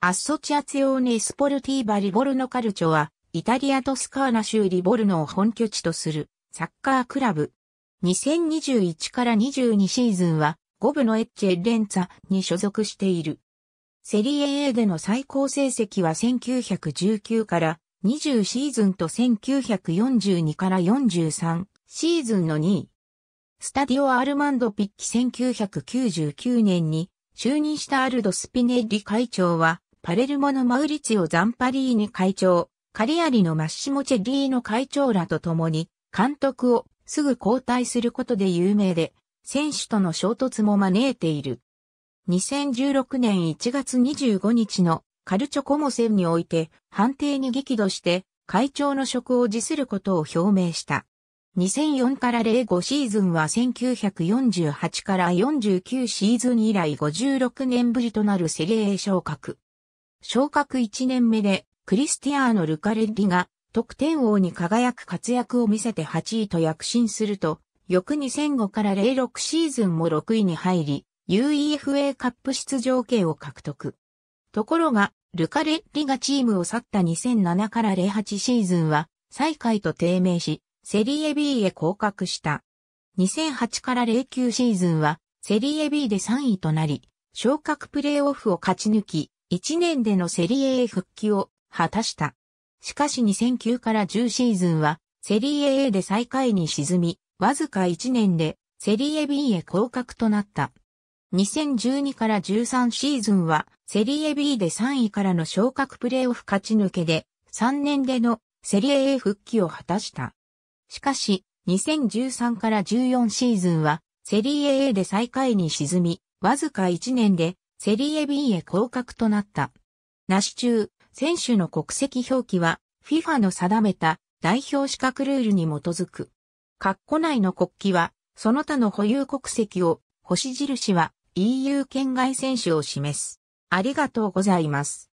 アッソチアツヨーネ・スポルティーバ・リボルノ・カルチョは、イタリアトスカーナ州リボルノを本拠地とするサッカークラブ。2021から22シーズンは、5部のエッチェ・レンツァに所属している。セリエ A での最高成績は1919から20シーズンと1942から43シーズンの2位。スタディオ・アルマンド・ピッキ1999年に就任したアルド・スピネッリ会長はパレルモのマウリチオ・ザンパリーニ会長、カリアリのマッシモ・チェリーノ会長らと共に、監督をすぐ交代することで有名で、選手との衝突も招いている。2016年1月25日のカルチョコモ戦において判定に激怒して会長の職を辞することを表明した。2004から05シーズンは1948から49シーズン以来56年ぶりとなるセリエ昇格。昇格1年目で、クリスティアーノ・ルカレッリが、得点王に輝く活躍を見せて8位と躍進すると、翌2005から06シーズンも6位に入り、UEFA カップ出場権を獲得。ところが、ルカレッリがチームを去った2007から08シーズンは、最下位と低迷し、セリエ B へ降格した。2008から09シーズンは、セリエ B で3位となり、昇格プレーオフを勝ち抜き、1年でのセリエ A 復帰を果たした。しかし2009から10シーズンはセリエ A で最下位に沈み、わずか1年でセリエ B へ降格となった。2012から13シーズンはセリエ B で3位からの昇格プレイオフ勝ち抜けで3年でのセリエ A 復帰を果たした。しかし2013から14シーズンはセリエ A で最下位に沈み、わずか1年でセリエ B へ降格となった。なし中、選手の国籍表記は FIFA の定めた代表資格ルールに基づく。括弧内の国旗は、その他の保有国籍を、星印は EU 県外選手を示す。ありがとうございます。